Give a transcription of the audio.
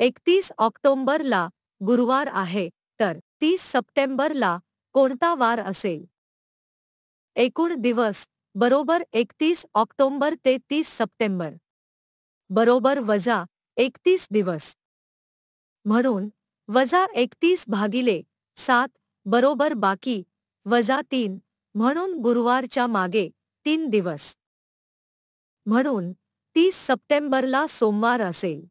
एकतीस ऑक्टोंबरला गुरुवार आहे तर तीस सप्टेंबरला कोणता वार असेल एकूण दिवस बरोबर एकतीस ऑक्टोंबर ते तीस सप्टेंबर बरोबर वजा एकतीस दिवस म्हणून वजा एकतीस भागिले सात बरोबर बाकी वजा तीन म्हणून गुरुवारच्या मागे तीन दिवस म्हणून तीस सप्टेंबरला सोमवार असेल